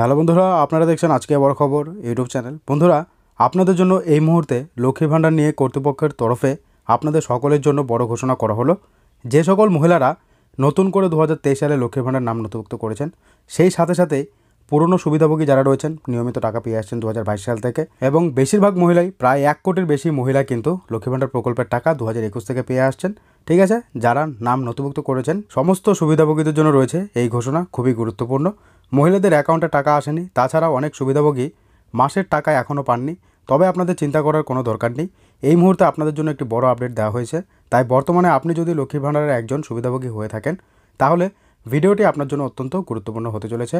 hello বন্ধুরা আপনারা দেখছেন আজকে বড় খবর ইউটিউব চ্যানেল বন্ধুরা আপনাদের জন্য এই মুহূর্তে লক্ষ্মী ভাণ্ডার নিয়ে কর্তৃপক্ষের তরফে আপনাদের সকলের জন্য বড় ঘোষণা করা হলো যে সকল মহিলারা নতুন করে দু হাজার সালে লক্ষ্মী ভাণ্ডার নাম নথিভুক্ত করেছেন সেই সাথে সাথে পুরনো সুবিধাভোগী যারা রয়েছেন নিয়মিত টাকা পেয়ে আসছেন দু সাল থেকে এবং বেশিরভাগ মহিলাই প্রায় এক কোটির বেশি মহিলা কিন্তু লক্ষ্মী ভাণ্ডার প্রকল্পের টাকা দু একুশ থেকে পেয়ে আসছেন ঠিক আছে যারা নাম নথিভুক্ত করেছেন সমস্ত সুবিধাভোগীদের জন্য রয়েছে এই ঘোষণা খুবই গুরুত্বপূর্ণ মহিলাদের অ্যাকাউন্টে টাকা আসেনি তাছাড়াও অনেক সুবিধাভোগী মাসের টাকা এখনও পাননি তবে আপনাদের চিন্তা করার কোনো দরকার নেই এই মুহূর্তে আপনাদের জন্য একটি বড় আপডেট দেওয়া হয়েছে তাই বর্তমানে আপনি যদি লক্ষ্মীর ভাণ্ডারের একজন সুবিধাভোগী হয়ে থাকেন তাহলে ভিডিওটি আপনার জন্য অত্যন্ত গুরুত্বপূর্ণ হতে চলেছে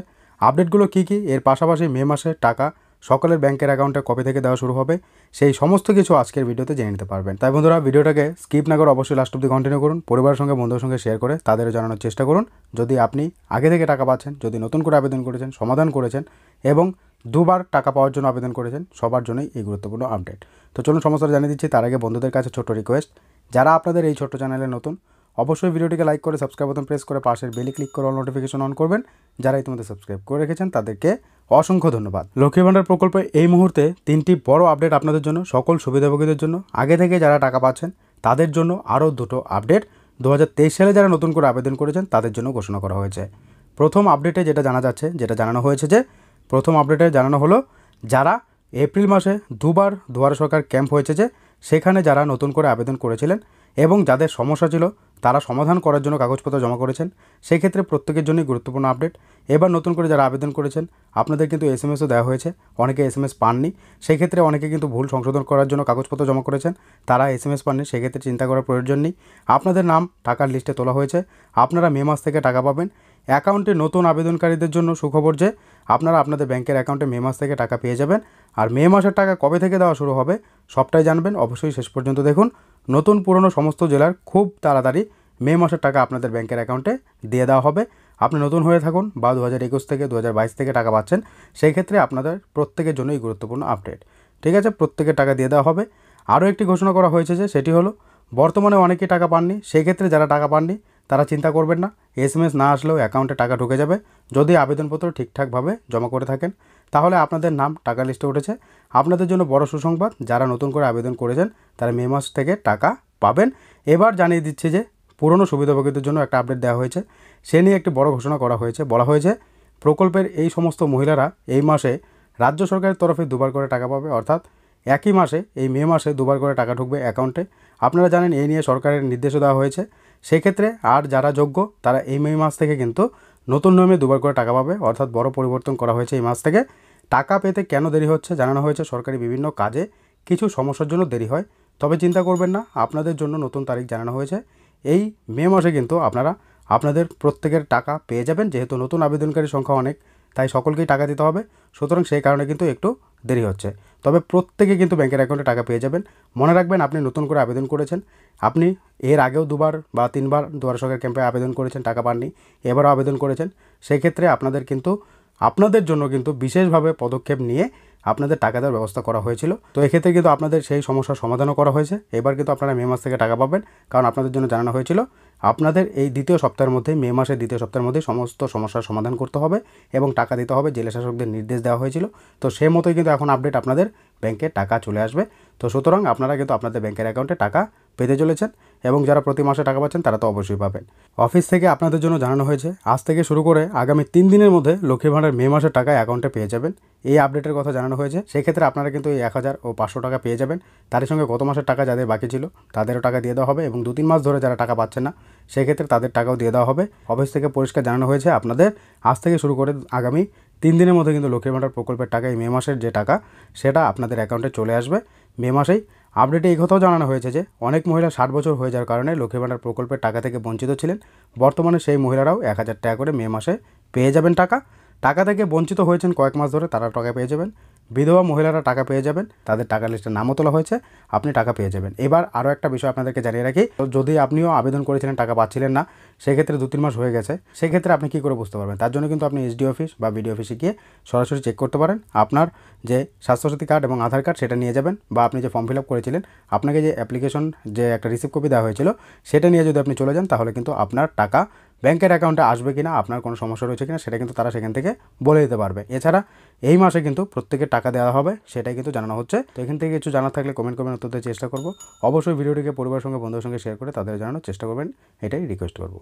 আপডেটগুলো কি কি এর পাশাপাশি মে মাসে টাকা সকলের ব্যাংকের অ্যাকাউন্টে কবে থেকে দেওয়া শুরু হবে সেই সমস্ত কিছু আজকের ভিডিওতে জেনে নিতে পারবেন তাই বন্ধুরা ভিডিওটাকে স্কিপ না করে অবশ্যই লাস্ট অব্দি কন্টিনিউ করুন পরিবারের সঙ্গে বন্ধুর সঙ্গে শেয়ার করে তাদেরও জানানোর চেষ্টা করুন যদি আপনি আগে থেকে টাকা পাচ্ছেন যদি নতুন করে আবেদন করেছেন সমাধান করেছেন এবং দুবার টাকা পাওয়ার জন্য আবেদন করেছেন সবার জন্যই এই গুরুত্বপূর্ণ আপডেট তো চলুন সমস্যাটা জানিয়ে দিচ্ছি তার আগে বন্ধুদের কাছে ছোট্ট রিকোয়েস্ট যারা আপনাদের এই ছোট্ট চ্যানেলে নতুন অবশ্যই ভিডিওটিকে লাইক করে সাবস্ক্রাইব বাটন প্রেস করে পাশের বেলে ক্লিক করে অল নোটিফিকেশন অন করবেন যারা ইতিমধ্যে সাবস্ক্রাইব করে রেখেছেন তাদেরকে অসংখ্য ধন্যবাদ লক্ষ্মী ভাণ্ডার প্রকল্পে এই মুহূর্তে তিনটি বড় আপডেট আপনাদের জন্য সকল সুবিধাভোগীদের জন্য আগে থেকে যারা টাকা পাচ্ছেন তাদের জন্য আরও দুটো আপডেট দু সালে যারা নতুন করে আবেদন করেছেন তাদের জন্য ঘোষণা করা হয়েছে প্রথম আপডেটে যেটা জানা যাচ্ছে যেটা জানানো হয়েছে যে প্রথম আপডেটে জানানো হলো যারা এপ্রিল মাসে দুবার দুয়ার সরকার ক্যাম্প হয়েছে যে সেখানে যারা নতুন করে আবেদন করেছিলেন এবং যাদের সমস্যা ছিল তারা সমাধান করার জন্য কাগজপত্র জমা করেছেন সেই ক্ষেত্রে প্রত্যেকের জন্যই গুরুত্বপূর্ণ আপডেট এবার নতুন করে যারা আবেদন করেছেন আপনাদের কিন্তু এস এম এসও দেওয়া হয়েছে অনেকে এস এম এস পাননি সেই ক্ষেত্রে অনেকে কিন্তু ভুল সংশোধন করার জন্য কাগজপত্র জমা করেছেন তারা এস এম এস পাননি সেক্ষেত্রে চিন্তা করার প্রয়োজন নেই আপনাদের নাম টাকার লিস্টে তোলা হয়েছে আপনারা মে মাস থেকে টাকা পাবেন অ্যাকাউন্টে নতুন আবেদনকারীদের জন্য সুখবর যে আপনারা আপনাদের ব্যাংকের অ্যাকাউন্টে মে মাস থেকে টাকা পেয়ে যাবেন আর মে মাসের টাকা কবে থেকে দেওয়া শুরু হবে সবটাই জানবেন অবশ্যই শেষ পর্যন্ত দেখুন নতুন পুরনো সমস্ত জেলার খুব তাড়াতাড়ি মে মাসের টাকা আপনাদের ব্যাংকের অ্যাকাউন্টে দিয়ে দেওয়া হবে আপনি নতুন হয়ে থাকুন বা দু হাজার একুশ থেকে দু হাজার বাইশ থেকে টাকা পাচ্ছেন সেই ক্ষেত্রে আপনাদের প্রত্যেকের জন্যই গুরুত্বপূর্ণ আপডেট ঠিক আছে প্রত্যেকের টাকা দিয়ে দেওয়া হবে আরও একটি ঘোষণা করা হয়েছে যে সেটি হলো বর্তমানে অনেকেই টাকা পাননি সেই ক্ষেত্রে যারা টাকা পাননি তারা চিন্তা করবেন না এস না আসলেও অ্যাকাউন্টে টাকা ঢুকে যাবে যদি আবেদনপত্র ঠিকঠাকভাবে জমা করে থাকেন তাহলে আপনাদের নাম টাকা লিস্টে উঠেছে আপনাদের জন্য বড় সুসংবাদ যারা নতুন করে আবেদন করেছেন তারা মে মাস থেকে টাকা পাবেন এবার জানিয়ে দিচ্ছে যে পুরনো সুবিধাভোগীদের জন্য একটা আপডেট দেওয়া হয়েছে সে নিয়ে একটি বড় ঘোষণা করা হয়েছে বলা হয়েছে প্রকল্পের এই সমস্ত মহিলারা এই মাসে রাজ্য সরকারের তরফে দুবার করে টাকা পাবে অর্থাৎ একই মাসে এই মে মাসে দুবার করে টাকা ঢুকবে অ্যাকাউন্টে আপনারা জানেন এই নিয়ে সরকারের নির্দেশও দেওয়া হয়েছে সেক্ষেত্রে আর যারা যোগ্য তারা এই মে মাস থেকে কিন্তু নতুন নিয়মে দুবার করে টাকা পাবে অর্থাৎ বড় পরিবর্তন করা হয়েছে এই মাস থেকে টাকা পেতে কেন দেরি হচ্ছে জানানো হয়েছে সরকারি বিভিন্ন কাজে কিছু সমস্যার জন্য দেরি হয় তবে চিন্তা করবেন না আপনাদের জন্য নতুন তারিখ জানানো হয়েছে এই মে মাসে কিন্তু আপনারা আপনাদের প্রত্যেকের টাকা পেয়ে যাবেন যেহেতু নতুন আবেদনকারী সংখ্যা অনেক তাই সকলকেই টাকা দিতে হবে সুতরাং সেই কারণে কিন্তু একটু দেরি হচ্ছে তবে প্রত্যেকে কিন্তু ব্যাংকের অ্যাকাউন্টে টাকা পেয়ে যাবেন মনে রাখবেন আপনি নতুন করে আবেদন করেছেন আপনি এর আগেও দুবার বা তিনবার দুয়ার সরকার ক্যাম্পে আবেদন করেছেন টাকা পাননি এবারও আবেদন করেছেন সেক্ষেত্রে আপনাদের কিন্তু আপনাদের জন্য কিন্তু বিশেষভাবে পদক্ষেপ নিয়ে আপনাদের টাকা দেওয়ার ব্যবস্থা করা হয়েছিল তো এক্ষেত্রে কিন্তু আপনাদের সেই সমস্যার সমাধানও করা হয়েছে এবার কিন্তু আপনারা মে মাস থেকে টাকা পাবেন কারণ আপনাদের জন্য জানানো হয়েছিল আপনাদের এই দ্বিতীয় সপ্তাহের মধ্যে মে মাসের দ্বিতীয় সপ্তাহের মধ্যে সমস্ত সমস্যার সমাধান করতে হবে এবং টাকা দিতে হবে জেলা শাসকদের নির্দেশ দেওয়া হয়েছিল তো সে মতোই কিন্তু এখন আপডেট আপনাদের ব্যাংকে টাকা চলে আসবে তো সুতরাং আপনারা কিন্তু আপনাদের ব্যাংকের অ্যাকাউন্টে টাকা পেতে চলেছেন এবং যারা প্রতি মাসে টাকা পাচ্ছেন তারা তো অবশ্যই পাবেন অফিস থেকে আপনাদের জন্য জানানো হয়েছে আজ থেকে শুরু করে আগামী তিন দিনের মধ্যে লক্ষ্মী ভাণ্ডার মে মাসের টাকা অ্যাকাউন্টে পেয়ে যাবেন এই আপডেটের কথা জানানো হয়েছে সেক্ষেত্রে আপনারা কিন্তু এই এক হাজার ও পাঁচশো টাকা পেয়ে যাবেন তারই সঙ্গে গত মাসের টাকা যাদের বাকি ছিল তাদেরও টাকা দিয়ে দেওয়া হবে এবং দু তিন মাস ধরে যারা টাকা পাচ্ছে না সেক্ষেত্রে তাদের টাকাও দিয়ে দেওয়া হবে অফিস থেকে পরিষ্কার জানানো হয়েছে আপনাদের আজ থেকে শুরু করে আগামী তিন দিনের মধ্যে কিন্তু লক্ষ্মী ভাণ্ডার প্রকল্পের টাকা এই মে মাসের যে টাকা সেটা আপনাদের অ্যাকাউন্টে চলে আসবে মে মাসেই আপডেটে এই কথাও জানানো হয়েছে যে অনেক মহিলা ষাট বছর হয়ে যাওয়ার কারণে লক্ষ্মী ভাণ্ডার প্রকল্পের টাকা থেকে বঞ্চিত ছিলেন বর্তমানে সেই মহিলারাও এক হাজার টাকা করে মে মাসে পেয়ে যাবেন টাকা টাকা থেকে বঞ্চিত হয়েছেন কয়েক মাস ধরে তারা টাকা পেয়ে যাবেন বিধবা মহিলারা টাকা পেয়ে যাবেন তাদের টাকা লিস্টে নামও তোলা হয়েছে আপনি টাকা পেয়ে যাবেন এবার আরও একটা বিষয় আপনাদেরকে জানিয়ে রাখি যদি আপনিও আবেদন করেছিলেন টাকা পাচ্ছিলেন না সেক্ষেত্রে দু তিন মাস হয়ে গেছে সেক্ষেত্রে আপনি কী করে বুঝতে পারবেন তার জন্য কিন্তু আপনি এসডি অফিস বা বিডি অফিসে গিয়ে সরাসরি চেক করতে পারেন আপনার যে স্বাস্থ্যসাথী কার্ড এবং আধার কার্ড সেটা নিয়ে যাবেন বা আপনি যে ফর্ম ফিল আপ করেছিলেন আপনাকে যে অ্যাপ্লিকেশন যে একটা রিসিভ কপি দেওয়া হয়েছিল সেটা নিয়ে যদি আপনি চলে যান তাহলে কিন্তু আপনার টাকা ব্যাংকের অ্যাকাউন্টে আসবে কিনা আপনার কোনো সমস্যা রয়েছে কিনা সেটা কিন্তু তারা সেখান থেকে বলে দিতে পারবে এছাড়া এই মাসে কিন্তু প্রত্যেকের টাকা দেওয়া হবে সেটাই কিন্তু জানানো হচ্ছে তো এখান থেকে কিছু জানা থাকলে কমেন্ট করবেন উত্তর চেষ্টা করবো অবশ্যই ভিডিওটিকে পরিবারের সঙ্গে বন্ধুদের সঙ্গে শেয়ার করে তাদের জানানোর চেষ্টা করবেন এটাই রিকোয়েস্ট করবো